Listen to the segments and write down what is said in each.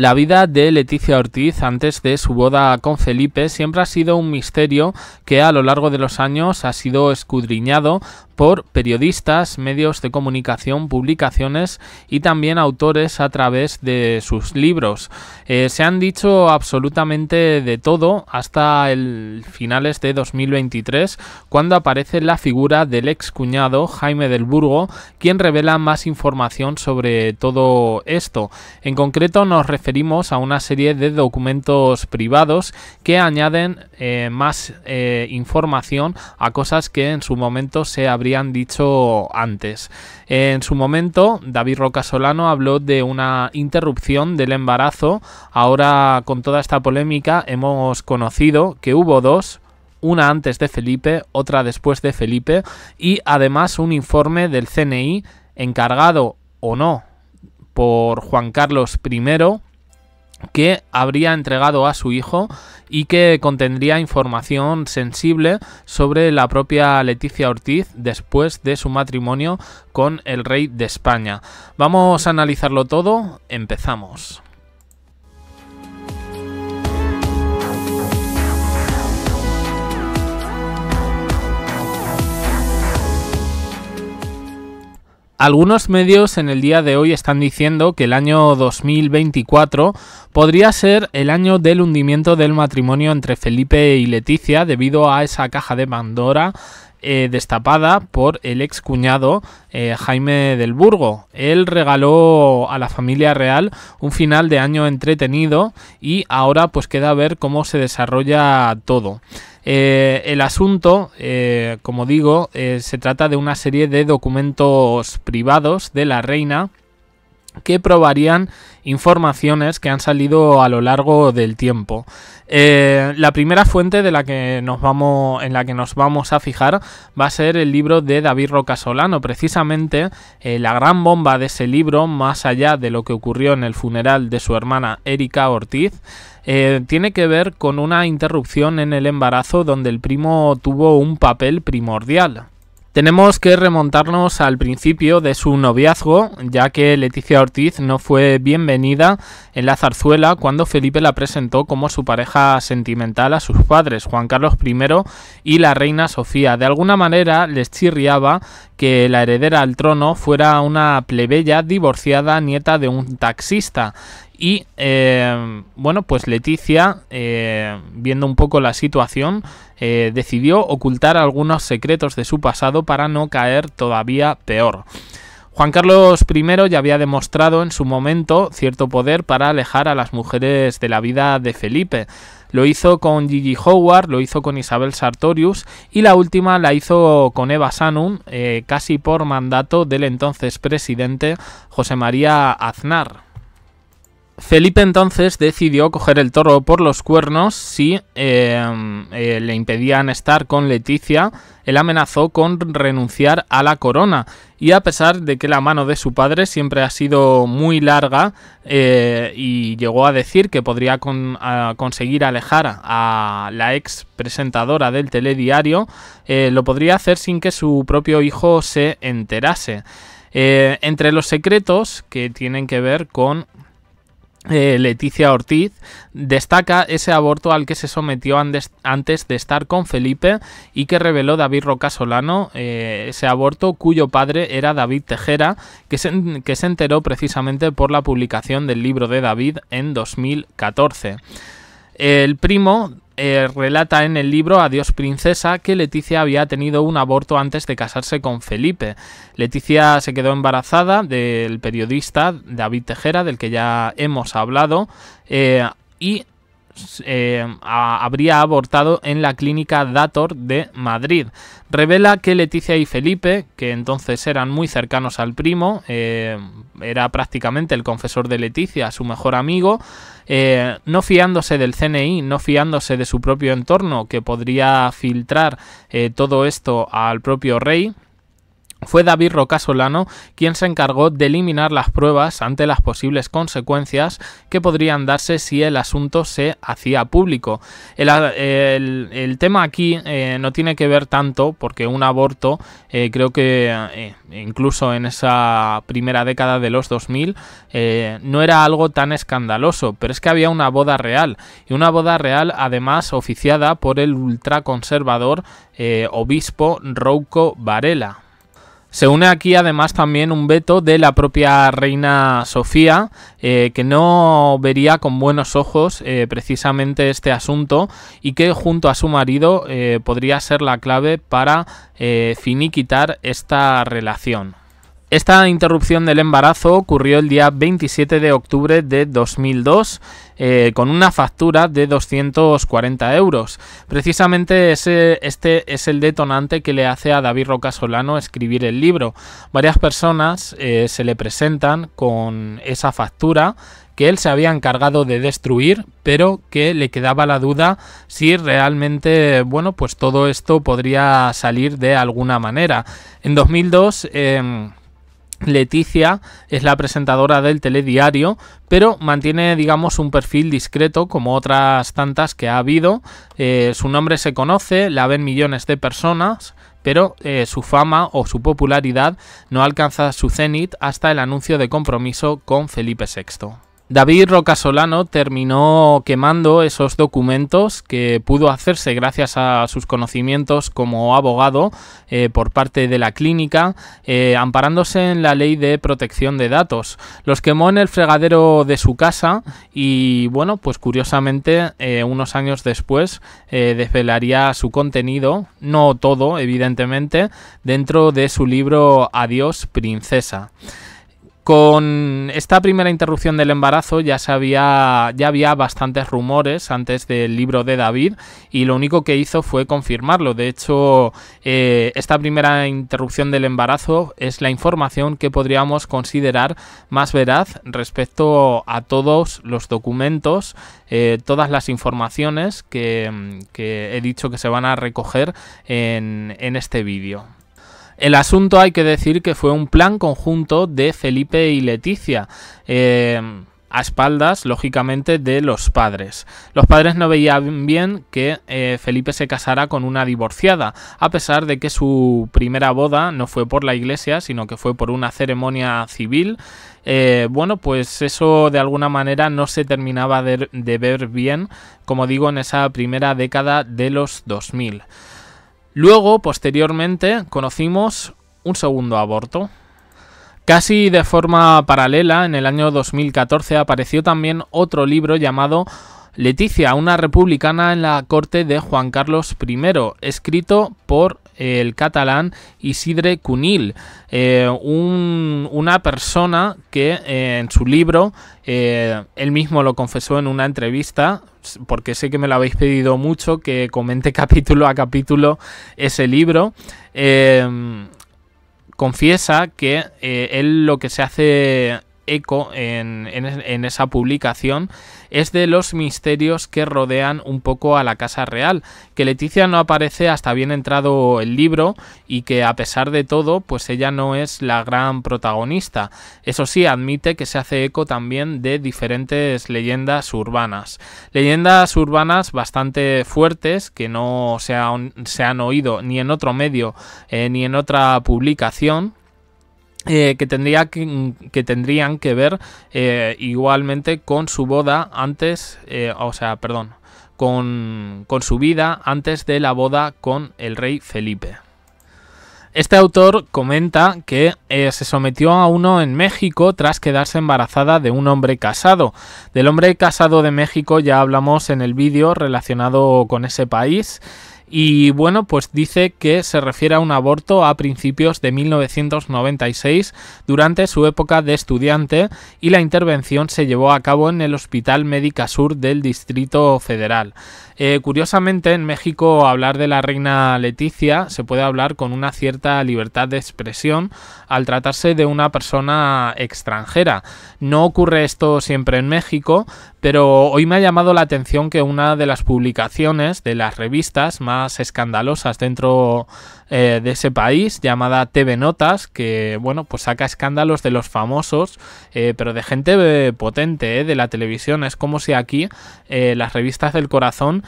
La vida de Leticia Ortiz antes de su boda con Felipe siempre ha sido un misterio que a lo largo de los años ha sido escudriñado por periodistas, medios de comunicación, publicaciones y también autores a través de sus libros. Eh, se han dicho absolutamente de todo hasta el finales de 2023, cuando aparece la figura del ex cuñado Jaime del Burgo, quien revela más información sobre todo esto. En concreto nos referimos a una serie de documentos privados que añaden eh, más eh, información a cosas que en su momento se habrían han dicho antes. En su momento, David Rocasolano habló de una interrupción del embarazo. Ahora, con toda esta polémica, hemos conocido que hubo dos, una antes de Felipe, otra después de Felipe, y además un informe del CNI encargado o no por Juan Carlos I que habría entregado a su hijo y que contendría información sensible sobre la propia Leticia Ortiz después de su matrimonio con el rey de España. Vamos a analizarlo todo, empezamos. Algunos medios en el día de hoy están diciendo que el año 2024 podría ser el año del hundimiento del matrimonio entre Felipe y Leticia debido a esa caja de Pandora eh, destapada por el ex cuñado eh, Jaime del Burgo. Él regaló a la familia real un final de año entretenido y ahora pues queda ver cómo se desarrolla todo. Eh, el asunto, eh, como digo, eh, se trata de una serie de documentos privados de la reina que probarían informaciones que han salido a lo largo del tiempo. Eh, la primera fuente de la que nos vamos, en la que nos vamos a fijar va a ser el libro de David Rocasolano. Precisamente eh, la gran bomba de ese libro, más allá de lo que ocurrió en el funeral de su hermana Erika Ortiz, eh, tiene que ver con una interrupción en el embarazo donde el primo tuvo un papel primordial. Tenemos que remontarnos al principio de su noviazgo, ya que Leticia Ortiz no fue bienvenida en la zarzuela cuando Felipe la presentó como su pareja sentimental a sus padres, Juan Carlos I y la reina Sofía. De alguna manera les chirriaba que la heredera al trono fuera una plebeya divorciada nieta de un taxista y eh, bueno, pues Leticia, eh, viendo un poco la situación, eh, decidió ocultar algunos secretos de su pasado para no caer todavía peor. Juan Carlos I ya había demostrado en su momento cierto poder para alejar a las mujeres de la vida de Felipe. Lo hizo con Gigi Howard, lo hizo con Isabel Sartorius y la última la hizo con Eva Sanum, casi por mandato del entonces presidente José María Aznar. Felipe entonces decidió coger el toro por los cuernos si eh, eh, le impedían estar con Leticia. Él amenazó con renunciar a la corona y a pesar de que la mano de su padre siempre ha sido muy larga eh, y llegó a decir que podría conseguir alejar a la ex presentadora del telediario, lo podría hacer sin que su propio hijo se enterase. entre los secretos que tienen que ver con eh, Leticia Ortiz destaca ese aborto al que se sometió antes de estar con Felipe y que reveló David Roca Solano, eh, ese aborto cuyo padre era David Tejera, que que se enteró precisamente por la publicación del libro de David en 2014. El primo eh, relata en el libro Adiós Princesa que Leticia había tenido un aborto antes de casarse con Felipe. Leticia se quedó embarazada del periodista David Tejera, del que ya hemos hablado, eh, y eh, habría abortado en la clínica Dator de Madrid. Revela que Leticia y Felipe, que entonces eran muy cercanos al primo, eh, era prácticamente el confesor de Leticia, su mejor amigo, eh, no fiándose del CNI, no fiándose de su propio entorno que podría filtrar todo esto al propio rey, fue David Roca Solano quien se encargó de eliminar las pruebas ante las posibles consecuencias que podrían darse si el asunto se hacía público. El, tema aquí eh, no tiene que ver tanto porque un aborto eh, creo que eh, incluso en esa primera década de los 2000 no era algo tan escandaloso, pero es que había una boda real y una boda real además oficiada por el ultraconservador obispo Rouco Varela. Se une aquí además también un veto de la propia reina Sofía, eh, que no vería con buenos ojos eh, precisamente este asunto y que junto a su marido eh, podría ser la clave para finiquitar esta relación. Esta interrupción del embarazo ocurrió el día 27 de octubre de 2002 eh, con una factura de 240 euros. Precisamente ese, este es el detonante que le hace a David Roca Solano escribir el libro. Varias personas eh, se le presentan con esa factura que él se había encargado de destruir, pero que le quedaba la duda si realmente, bueno, pues todo esto podría salir de alguna manera. En 2002... Leticia es la presentadora del telediario, pero mantiene, digamos, un perfil discreto como otras tantas que ha habido. Eh, su nombre se conoce, la ven millones de personas, pero eh, su fama o su popularidad no alcanza su cenit hasta el anuncio de compromiso con Felipe VI. David Rocasolano terminó quemando esos documentos que pudo hacerse gracias a sus conocimientos como abogado eh, por parte de la clínica, eh, amparándose en la ley de protección de datos. Los quemó en el fregadero de su casa y, bueno, pues curiosamente, eh, unos años después desvelaría su contenido, no todo, evidentemente, dentro de su libro Adiós, princesa. Con esta primera interrupción del embarazo ya ya había bastantes rumores antes del libro de David y lo único que hizo fue confirmarlo. De hecho, eh, esta primera interrupción del embarazo es la información que podríamos considerar más veraz respecto a todos los documentos, eh, todas las informaciones que, he dicho que se van a recoger en este vídeo. El asunto hay que decir que fue un plan conjunto de Felipe y Leticia. Eh, a espaldas, lógicamente, de los padres. Los padres no veían bien que eh, Felipe se casara con una divorciada, a pesar de que su primera boda no fue por la iglesia, sino que fue por una ceremonia civil. Eh, bueno, pues eso de alguna manera no se terminaba de, de ver bien, como digo, en esa primera década de los 2000. Luego, posteriormente, conocimos un segundo aborto. Casi de forma paralela, en el año 2014 apareció también otro libro llamado Leticia, una republicana en la corte de Juan Carlos I, escrito por el catalán Isidre Cunil, eh, una persona que eh, en su libro, eh, él mismo lo confesó en una entrevista, porque sé que me lo habéis pedido mucho, que comente capítulo a capítulo ese libro confiesa que él lo que se hace eco en, esa publicación es de los misterios que rodean un poco a la Casa Real, que Leticia no aparece hasta bien entrado el libro y que a pesar de todo, pues ella no es la gran protagonista. Eso sí, admite que se hace eco también de diferentes leyendas urbanas. Leyendas urbanas bastante fuertes que no se han, oído ni en otro medio eh, ni en otra publicación, eh, que, tendrían que ver eh, igualmente con su boda antes, eh, o sea, perdón, con, su vida antes de la boda con el rey Felipe. Este autor comenta que se sometió a uno en México tras quedarse embarazada de un hombre casado. Del hombre casado de México ya hablamos en el vídeo relacionado con ese país y bueno, pues dice que se refiere a un aborto a principios de 1996 durante su época de estudiante y la intervención se llevó a cabo en el Hospital Médica Sur del Distrito Federal. Eh, curiosamente, en México hablar de la reina Leticia se puede hablar con una cierta libertad de expresión al tratarse de una persona extranjera. No ocurre esto siempre en México, pero hoy me ha llamado la atención que una de las publicaciones de las revistas más escandalosas dentro eh, de ese país, llamada TV Notas, que bueno, pues saca escándalos de los famosos, eh, pero de gente eh, potente, de la televisión. Es como si aquí las revistas del corazón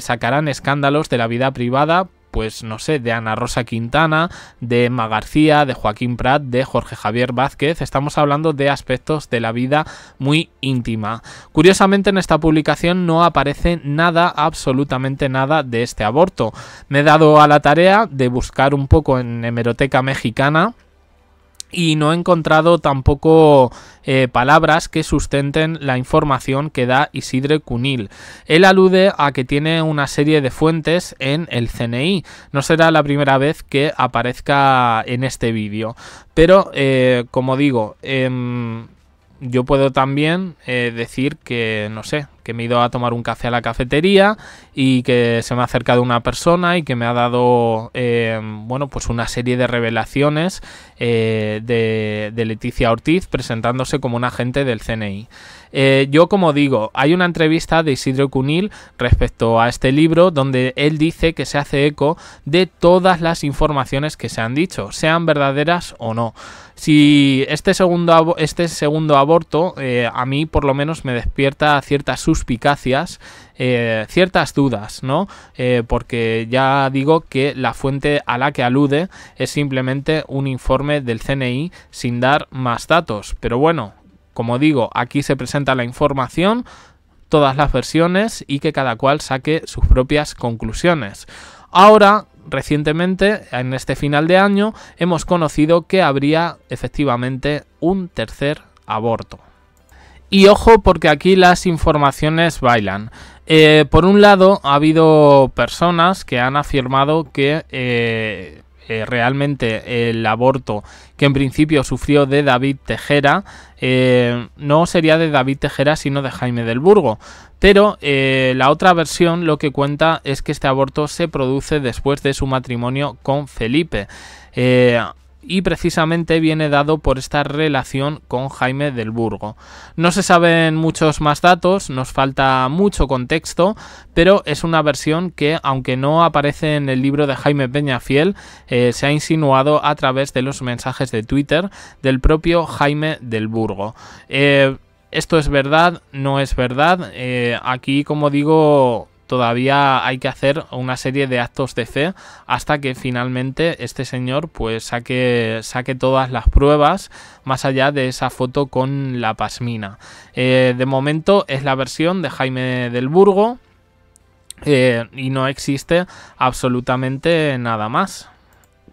sacaran escándalos de la vida privada pues no sé, de Ana Rosa Quintana, de Emma García, de Joaquín Prat, de Jorge Javier Vázquez. Estamos hablando de aspectos de la vida muy íntima. Curiosamente en esta publicación no aparece nada, absolutamente nada de este aborto. Me he dado a la tarea de buscar un poco en hemeroteca mexicana y no he encontrado tampoco eh, palabras que sustenten la información que da Isidre Cunil. Él alude a que tiene una serie de fuentes en el CNI. No será la primera vez que aparezca en este vídeo. Pero, eh, como digo, em, yo puedo también eh, decir que, no sé, que me he ido a tomar un café a la cafetería y que se me ha acercado una persona y que me ha dado, eh, bueno, pues una serie de revelaciones eh, de, Leticia Ortiz presentándose como un agente del CNI. Eh, yo, como digo, hay una entrevista de Isidro Cunil respecto a este libro donde él dice que se hace eco de todas las informaciones que se han dicho, sean verdaderas o no. Si este segundo, este segundo aborto eh, a mí por lo menos me despierta ciertas suspicacias, eh, ciertas dudas, ¿no? Eh, porque ya digo que la fuente a la que alude es simplemente un informe del CNI sin dar más datos. Pero bueno, como digo, aquí se presenta la información, todas las versiones y que cada cual saque sus propias conclusiones. Ahora recientemente, en este final de año, hemos conocido que habría efectivamente un tercer aborto. Y ojo porque aquí las informaciones bailan. Eh, por un lado, ha habido personas que han afirmado que eh, eh, realmente el aborto que en principio sufrió de David Tejera, eh, no sería de David Tejera sino de Jaime del Burgo. Pero eh, la otra versión lo que cuenta es que este aborto se produce después de su matrimonio con Felipe y precisamente viene dado por esta relación con Jaime del Burgo. No se saben muchos más datos, nos falta mucho contexto, pero es una versión que, aunque no aparece en el libro de Jaime Peñafiel, eh, se ha insinuado a través de los mensajes de Twitter del propio Jaime del Burgo. Eh, esto es verdad, no es verdad. Eh, aquí, como digo, todavía hay que hacer una serie de actos de fe hasta que finalmente este señor pues saque, saque todas las pruebas más allá de esa foto con la pasmina. Eh, de momento es la versión de Jaime del Burgo eh, y no existe absolutamente nada más.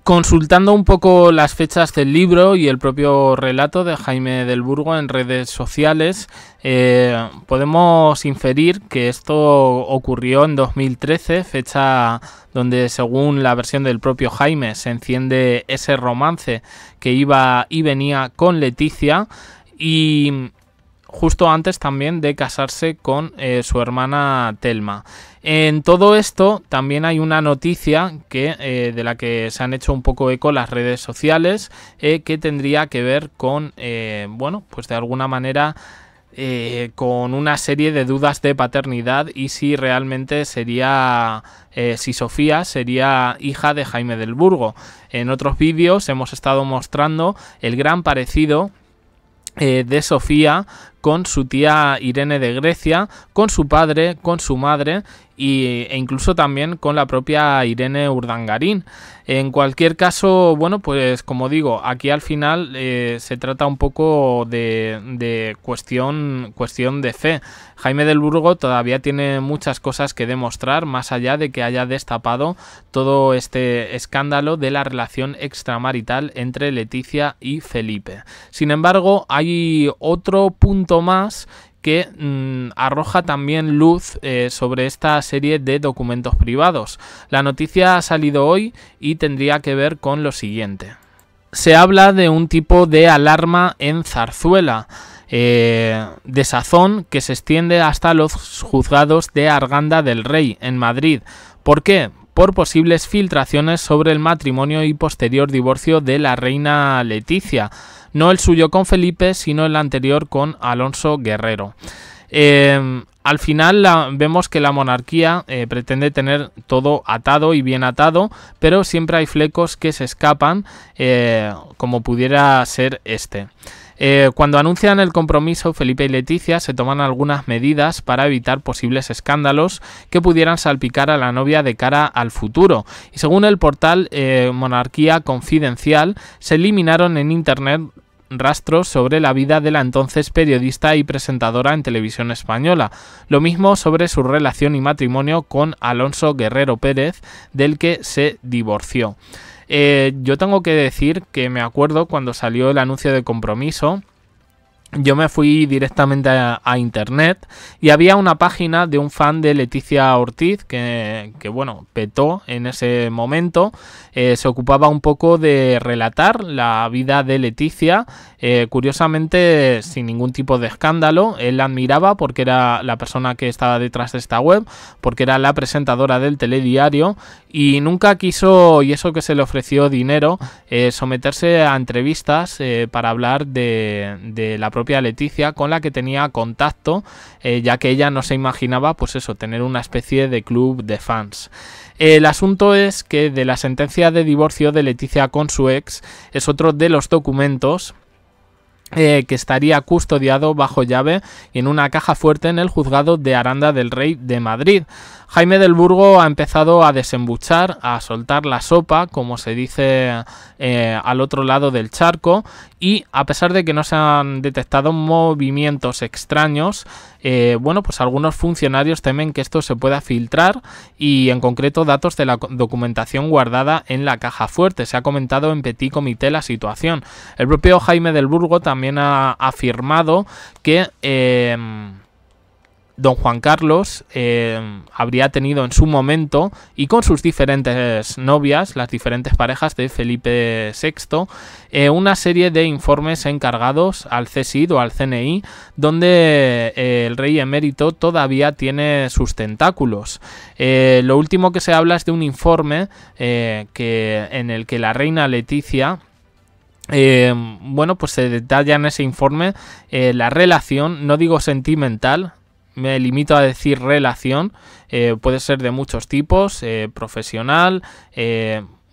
Consultando un poco las fechas del libro y el propio relato de Jaime del Burgo en redes sociales, eh, podemos inferir que esto ocurrió en 2013, fecha donde según la versión del propio Jaime se enciende ese romance que iba y venía con Leticia y justo antes también de casarse con eh, su hermana Telma. En todo esto también hay una noticia que, eh, de la que se han hecho un poco eco las redes sociales eh, que tendría que ver con, bueno, pues de alguna manera... con una serie de dudas de paternidad y si realmente sería si Sofía sería hija de Jaime del Burgo. En otros vídeos hemos estado mostrando el gran parecido de Sofía con su tía Irene de Grecia, con su padre, con su madre e incluso también con la propia Irene Urdangarín. En cualquier caso, bueno, pues como digo, aquí al final eh, se trata un poco de, cuestión, cuestión de fe. Jaime del Burgo todavía tiene muchas cosas que demostrar, más allá de que haya destapado todo este escándalo de la relación extramarital entre Leticia y Felipe. Sin embargo, hay otro punto más que mm, arroja también luz eh, sobre esta serie de documentos privados. La noticia ha salido hoy y tendría que ver con lo siguiente. Se habla de un tipo de alarma en zarzuela. Eh, de sazón que se extiende hasta los juzgados de Arganda del Rey en Madrid. ¿Por qué? por posibles filtraciones sobre el matrimonio y posterior divorcio de la reina Leticia, no el suyo con Felipe, sino el anterior con Alonso Guerrero. Em, al final la, vemos que la monarquía eh, pretende tener todo atado y bien atado, pero siempre hay flecos que se escapan, eh, como pudiera ser este. Eh, cuando anuncian el compromiso, Felipe y Leticia se toman algunas medidas para evitar posibles escándalos que pudieran salpicar a la novia de cara al futuro. Y según el portal eh, Monarquía Confidencial, se eliminaron en Internet rastros sobre la vida de la entonces periodista y presentadora en televisión española. Lo mismo sobre su relación y matrimonio con Alonso Guerrero Pérez, del que se divorció. Eh, yo tengo que decir que me acuerdo cuando salió el anuncio de compromiso, yo me fui directamente a, internet y había una página de un fan de Leticia Ortiz que, bueno, petó en ese momento. Eh, se ocupaba un poco de relatar la vida de Leticia, eh, curiosamente sin ningún tipo de escándalo. Él la admiraba porque era la persona que estaba detrás de esta web, porque era la presentadora del telediario y nunca quiso, y eso que se le ofreció dinero, eh, someterse a entrevistas para hablar de, de la propia Leticia con la que tenía contacto, eh, ya que ella no se imaginaba, pues eso, tener una especie de club de fans. El asunto es que de la sentencia de divorcio de Leticia con su ex es otro de los documentos eh, que estaría custodiado bajo llave en una caja fuerte en el juzgado de Aranda del Rey de Madrid. Jaime del Burgo ha empezado a desembuchar, a soltar la sopa, como se dice eh, al otro lado del charco, y a pesar de que no se han detectado movimientos extraños, eh, bueno, pues algunos funcionarios temen que esto se pueda filtrar y en concreto datos de la documentación guardada en la caja fuerte. Se ha comentado en Petit Comité la situación. El propio Jaime del Burgo también también ha afirmado que em, don Juan Carlos em, habría tenido en su momento y con sus diferentes novias, las diferentes parejas de Felipe VI, eh, una serie de informes encargados al CSID o al CNI, donde eh, el rey emérito todavía tiene sus tentáculos. Eh, lo último que se habla es de un informe que, en el que la reina Leticia eh, bueno, pues se detalla en ese informe eh, la relación, no digo sentimental, me limito a decir relación, eh, puede ser de muchos tipos, profesional,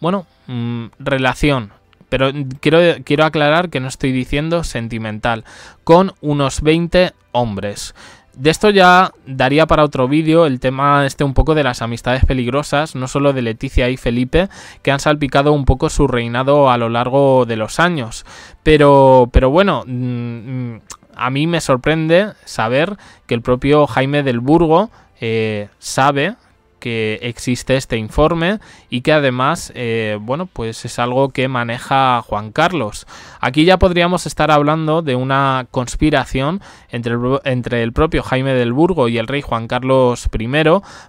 bueno, mm, relación, pero quiero, quiero aclarar que no estoy diciendo sentimental, con unos 20 hombres. De esto ya daría para otro vídeo el tema este un poco de las amistades peligrosas, no solo de Leticia y Felipe, que han salpicado un poco su reinado a lo largo de los años. Pero, pero bueno, mm, mm, a mí me sorprende saber que el propio Jaime del Burgo eh, sabe que existe este informe y que además, eh, bueno, pues es algo que maneja Juan Carlos. Aquí ya podríamos estar hablando de una conspiración entre el, entre el propio Jaime del Burgo y el rey Juan Carlos I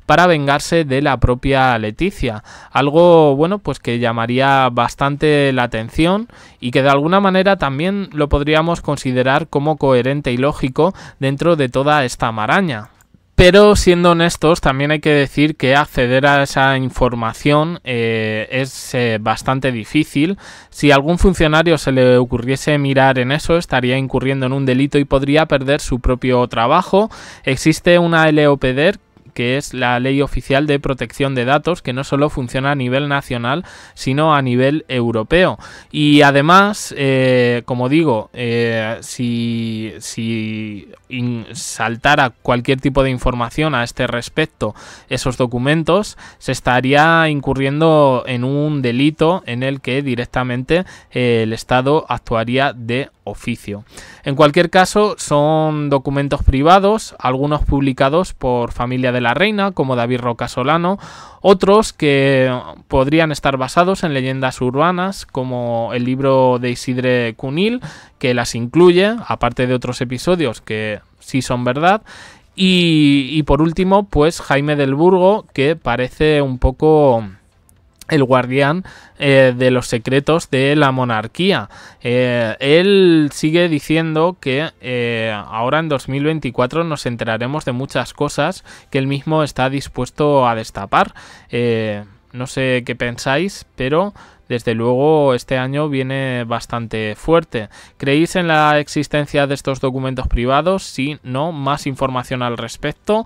para vengarse de la propia Leticia. Algo, bueno, pues que llamaría bastante la atención y que de alguna manera también lo podríamos considerar como coherente y lógico dentro de toda esta maraña. Pero siendo honestos, también hay que decir que acceder a esa información eh, es eh, bastante difícil. Si algún funcionario se le ocurriese mirar en eso, estaría incurriendo en un delito y podría perder su propio trabajo. Existe una LOPDER que es la Ley Oficial de Protección de Datos, que no solo funciona a nivel nacional, sino a nivel europeo. Y además, eh, como digo, eh, si, si saltara cualquier tipo de información a este respecto, esos documentos, se estaría incurriendo en un delito en el que directamente eh, el Estado actuaría de oficio. En cualquier caso, son documentos privados, algunos publicados por familia de la Reina, como David Roca Solano, otros que podrían estar basados en leyendas urbanas, como el libro de Isidre Cunil, que las incluye, aparte de otros episodios que sí son verdad, y, y por último, pues Jaime del Burgo, que parece un poco el guardián eh, de los secretos de la monarquía. Eh, él sigue diciendo que eh, ahora en 2024 nos enteraremos de muchas cosas que él mismo está dispuesto a destapar. no sé qué pensáis, pero desde luego este año viene bastante fuerte. ¿Creéis en la existencia de estos documentos privados? Si no, más información al respecto.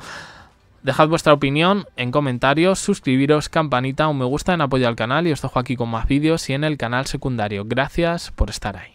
Dejad vuestra opinión en comentarios, suscribiros, campanita, un me gusta en apoyo al canal y os dejo aquí con más vídeos y en el canal secundario. Gracias por estar ahí.